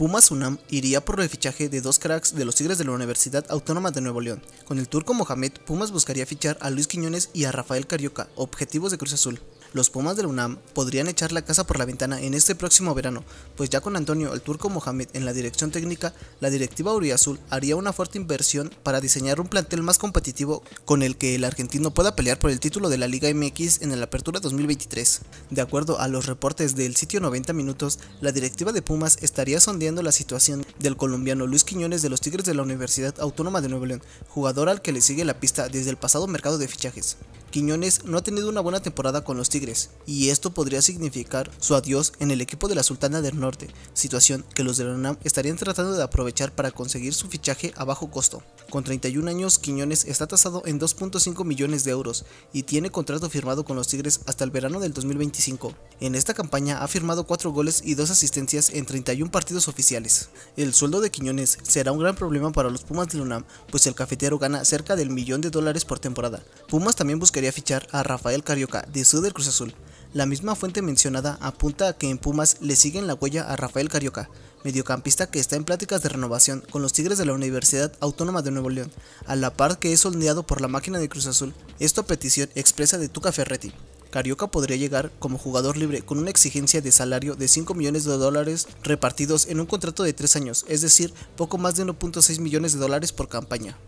Pumas UNAM iría por el fichaje de dos cracks de los Tigres de la Universidad Autónoma de Nuevo León. Con el turco Mohamed, Pumas buscaría fichar a Luis Quiñones y a Rafael Carioca, objetivos de Cruz Azul los Pumas de UNAM podrían echar la casa por la ventana en este próximo verano, pues ya con Antonio el Turco Mohamed en la dirección técnica, la directiva Uriazul haría una fuerte inversión para diseñar un plantel más competitivo con el que el argentino pueda pelear por el título de la Liga MX en la apertura 2023. De acuerdo a los reportes del sitio 90 Minutos, la directiva de Pumas estaría sondeando la situación del colombiano Luis Quiñones de los Tigres de la Universidad Autónoma de Nuevo León, jugador al que le sigue la pista desde el pasado mercado de fichajes. Quiñones no ha tenido una buena temporada con los Tigres, y esto podría significar su adiós en el equipo de la Sultana del Norte, situación que los de la UNAM estarían tratando de aprovechar para conseguir su fichaje a bajo costo. Con 31 años, Quiñones está tasado en 2.5 millones de euros y tiene contrato firmado con los Tigres hasta el verano del 2025. En esta campaña ha firmado 4 goles y 2 asistencias en 31 partidos oficiales. El sueldo de Quiñones será un gran problema para los Pumas de la UNAM, pues el cafetero gana cerca del millón de dólares por temporada. Pumas también busca fichar a Rafael Carioca de Sud del Cruz Azul. La misma fuente mencionada apunta a que en Pumas le siguen la huella a Rafael Carioca, mediocampista que está en pláticas de renovación con los Tigres de la Universidad Autónoma de Nuevo León, a la par que es soldeado por la máquina de Cruz Azul, esto petición expresa de Tuca Ferretti. Carioca podría llegar como jugador libre con una exigencia de salario de 5 millones de dólares repartidos en un contrato de 3 años, es decir, poco más de 1.6 millones de dólares por campaña.